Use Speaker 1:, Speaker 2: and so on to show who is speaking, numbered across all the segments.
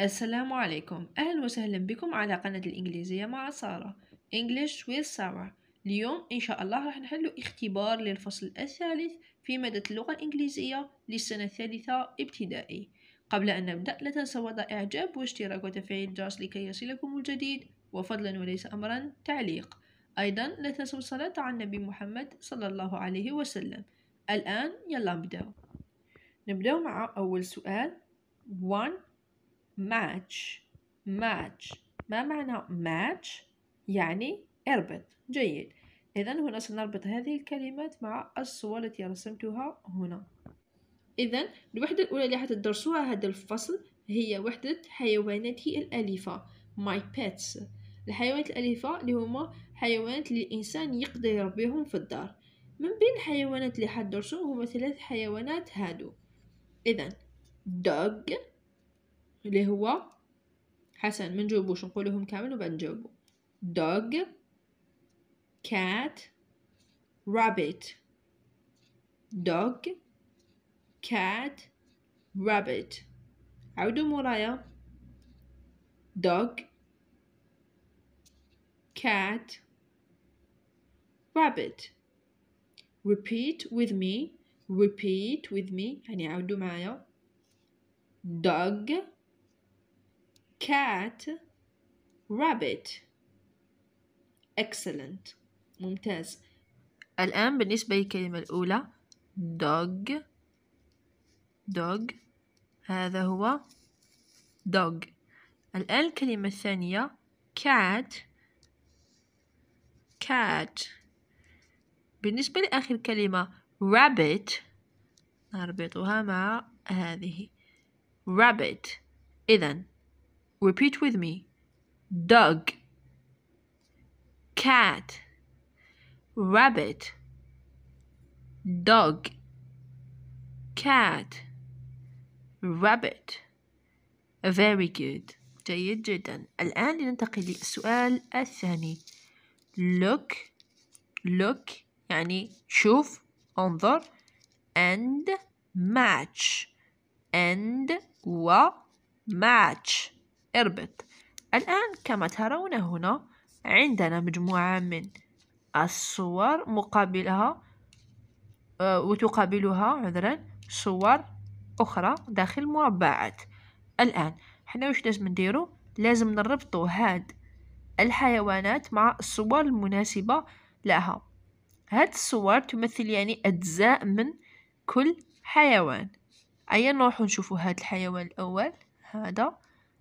Speaker 1: السلام عليكم أهلا وسهلا بكم على قناة الإنجليزية مع سارة English with Sarah اليوم إن شاء الله راح نحل اختبار للفصل الثالث في مادة اللغة الإنجليزية للسنة الثالثة ابتدائي قبل أن نبدأ لا تنسوا وضع إعجاب واشتراك وتفعيل الجرس لكي يصلكم الجديد وفضلا وليس أمرا تعليق أيضا لا تنسوا الصلاة على النبي محمد صلى الله عليه وسلم الآن يلا نبدأ نبدأ مع أول سؤال one match match ما معنى match يعني اربط جيد إذا هنا سنربط هذه الكلمات مع الصور التي رسمتها هنا إذا الوحدة الأولى اللي حتدرسوها هذا الفصل هي وحدة حيواناتي الأليفة my pets الحيوانات الأليفة اللي هما حيوانات اللي الإنسان يقدر يربيهم في الدار من بين الحيوانات اللي حتدرسوهم هما ثلاث حيوانات هادو إذا dog اللي هو حسن من نجاوبوش نقولهم كامل وبعد نجاوبو dog cat rabbit dog cat rabbit عودوا مورايا dog cat rabbit repeat with me repeat with me يعني عودوا معايا dog cat rabbit excellent ممتاز الآن بالنسبة للكلمة الأولى dog dog هذا هو dog الآن الكلمة الثانية cat cat بالنسبة لآخر كلمة rabbit نربطها مع هذه rabbit إذا Repeat with me dog, cat, rabbit, dog, cat, rabbit. Very good. جيد جدا. الآن لننتقل للسؤال الثاني. Look, look يعني شوف، انظر and match and و match اربط الآن كما ترون هنا عندنا مجموعة من الصور مقابلها آه، وتقابلها عذرا صور أخرى داخل مربعات الآن حنا واش لازم نديرو لازم نربطو هاد الحيوانات مع الصور المناسبة لها هاد الصور تمثل يعني أجزاء من كل حيوان أيا نروحو نشوفو هاد الحيوان الأول هذا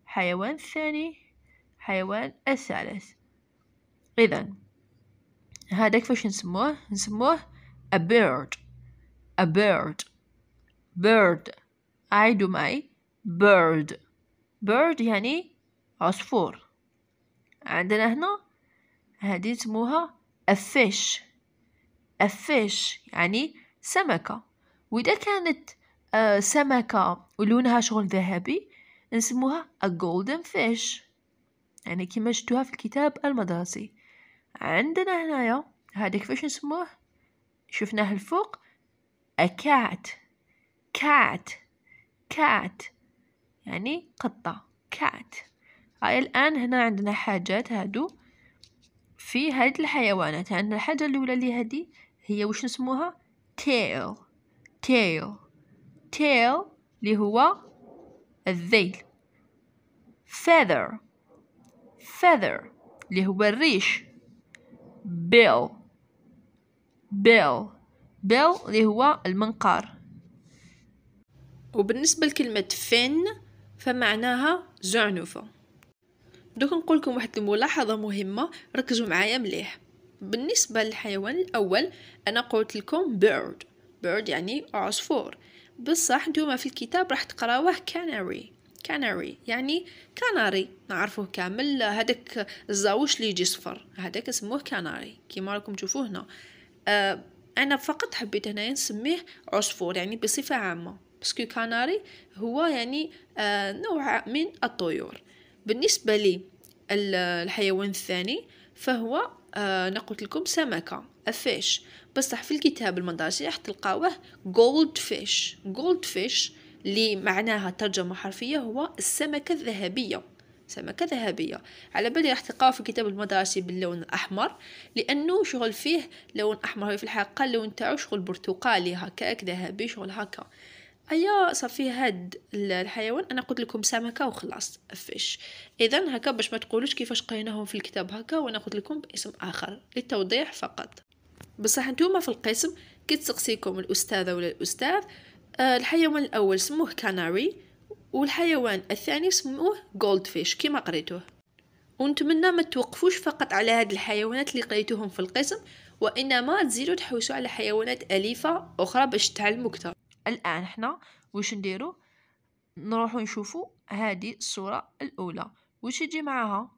Speaker 1: حيوان ثاني حيوان الثالث إذا هذا كيفاش نسموه نسموه a bird a bird bird do my bird bird يعني عصفور عندنا هنا هذه نسموها a fish a fish يعني سمكة وإذا كانت آه، سمكة ولونها شغل ذهبي نسموها a golden fish يعني كما شفتوها في الكتاب المدرسي عندنا هنايا هذاك فاش نسموه شفناه الفوق a cat cat cat يعني قطة cat هاي الآن هنا عندنا حاجات هادو في هاد الحيوانات يعني عندنا الحاجة الأولى اللي هادي هي وش نسموها tail tail tail اللي هو الذيل feather feather اللي هو الريش bill bill bill اللي هو المنقار وبالنسبة لكلمة فن فمعناها زعنفة دوك نقول لكم واحد الملاحظة مهمة ركزوا معايا مليح بالنسبة للحيوان الأول أنا قلت لكم bird bird يعني عصفور بصح نتوما في الكتاب راح تقراوه كاناري كاناري يعني كاناري نعرفوه كامل هذاك الزاوش اللي يجي صفر هذاك اسموه كاناري كيما راكم تشوفوه هنا آه انا فقط حبيت هنا نسميه عصفور يعني بصفه عامه باسكو كاناري هو يعني آه نوع من الطيور بالنسبه لي الحيوان الثاني فهو آه انا لكم سمكه افيش بصح في الكتاب المدرسي راح تلقاوه جولد فيش جولد فيش اللي معناها ترجمه حرفيه هو السمكه الذهبيه سمكه ذهبيه على بالي راح تلقاوه في الكتاب المدرسي باللون الاحمر لانه شغل فيه لون احمر في الحقيقه اللون تاعو شغل برتقالي هكاك ذهبي شغل هكا ايا صافي هاد الحيوان انا قلت لكم سمكه وخلاص فيش اذا هكا باش ما تقولوش كيفاش قريناهم في الكتاب هكا وانا قلت لكم باسم اخر للتوضيح فقط بصح نتوما في القسم كي تسقسيكم الاستاذه ولا الاستاذ آه، الحيوان الاول سموه كاناري والحيوان الثاني سموه جولد فيش كما قريتوه ونتمنى ما توقفوش فقط على هاد الحيوانات اللي قريتوهم في القسم وانما تزيدوا تحوسوا على حيوانات اليفه اخرى باش تعلموا اكثر الآن حنا واش نديرو نروحو نشوفو هذه الصورة الأولى واش يجي معاها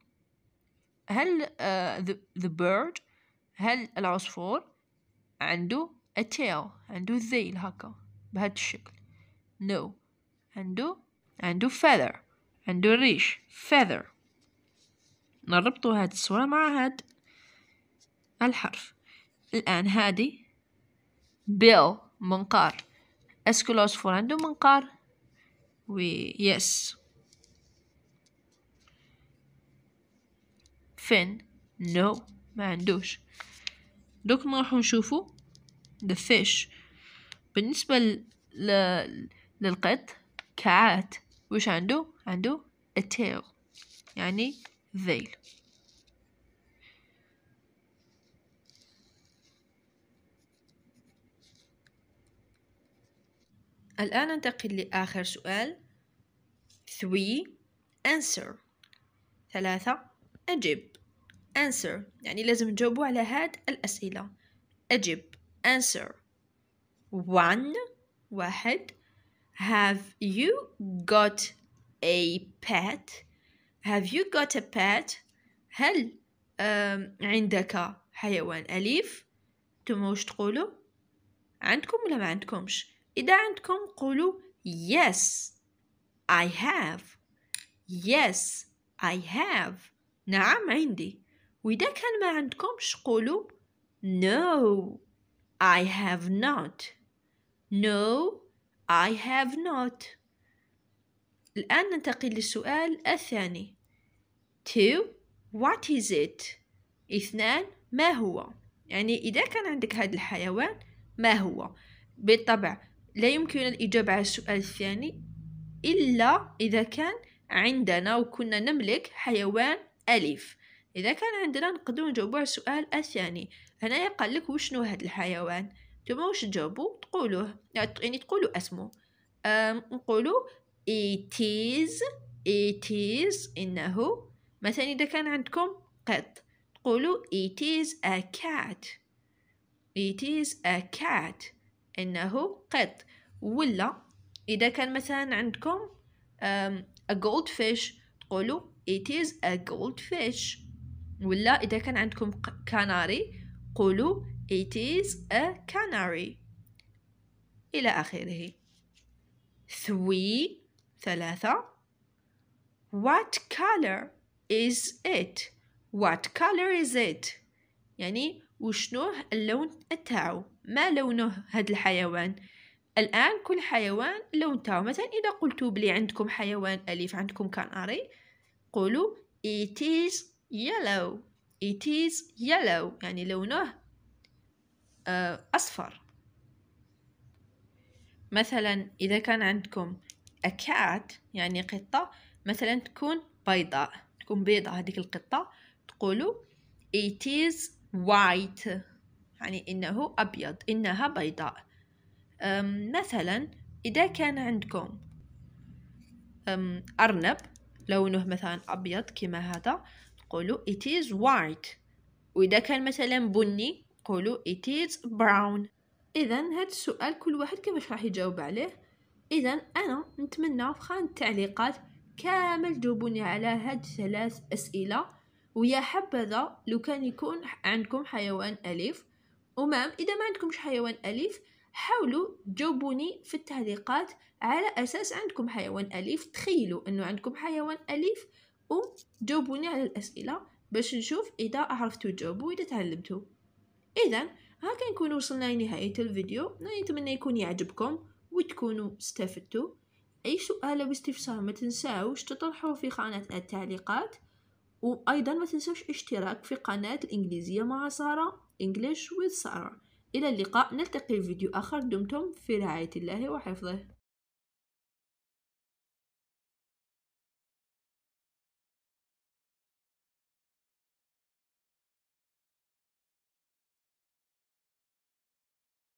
Speaker 1: هل uh, the, bird هل العصفور عنده a tail عنده ذيل هكا بهذا الشكل no عنده عنده feather عنده ريش feather نربطو هاد الصورة مع هاد الحرف الآن هادي bill منقار اسكو العصفور عنده منقار وي يس فين نو no. ما عندوش دوك نروحو نشوفو ذا فيش بالنسبة ل... للقط كعات واش عنده عنده التيل يعني ذيل الآن ننتقل لآخر سؤال 3 answer ثلاثة أجب answer يعني لازم نجاوبوا على هاد الأسئلة أجب answer one واحد have you got a pet have you got a pet هل عندك حيوان أليف نتوما واش تقولوا عندكم ولا ما عندكمش إذا عندكم قولوا yes I have yes I have نعم عندي وإذا كان ما عندكمش قولوا no I have not no I have not الآن ننتقل للسؤال الثاني two what is it اثنان ما هو يعني إذا كان عندك هذا الحيوان ما هو بالطبع لا يمكننا الإجابة على السؤال الثاني إلا إذا كان عندنا وكنا نملك حيوان أليف إذا كان عندنا نقدر نجاوبو على السؤال الثاني هنايا قال لك وشنو هاد الحيوان نتوما واش تجاوبو تقولوه يعني تقولو اسمو نقولو it is it is إنه مثلا إذا كان عندكم قط تقولو it is a cat it is a cat انه قط ولا اذا كان مثلا عندكم a goldfish تقولوا it is a goldfish ولا اذا كان عندكم كناري قولوا it is a canary الى اخره three ثلاثة what color is it what color is it يعني وشنوه اللون تاعو ما لونه هاد الحيوان الآن كل حيوان لون تاعو مثلا إذا قلتوا بلي عندكم حيوان أليف عندكم كناري قولوا it is yellow it is yellow يعني لونه آه، أصفر مثلا إذا كان عندكم a cat يعني قطة مثلا تكون بيضاء تكون بيضاء هذيك القطة تقولوا it is white يعني إنه أبيض إنها بيضاء مثلا إذا كان عندكم أرنب لونه مثلا أبيض كما هذا قولوا it is white وإذا كان مثلا بني قولوا it is brown إذا هذا السؤال كل واحد كيفاش راح يجاوب عليه إذا أنا نتمنى في خانة التعليقات كامل جاوبوني على هاد ثلاث أسئلة ويا حبذا لو كان يكون عندكم حيوان أليف ومام إذا ما عندكمش حيوان أليف حاولوا تجاوبوني في التعليقات على أساس عندكم حيوان أليف تخيلوا أنه عندكم حيوان أليف وجاوبوني على الأسئلة باش نشوف إذا عرفتوا تجاوبوا إذا تعلمتوا إذا هاكا نكون وصلنا لنهاية الفيديو نتمنى يكون يعجبكم وتكونوا استفدتوا أي سؤال أو استفسار ما تنساوش تطرحوه في خانة التعليقات وأيضا ما تنسوش اشتراك في قناة الإنجليزية مع سارة English with سارة إلى اللقاء نلتقي في فيديو آخر دمتم في رعاية الله وحفظه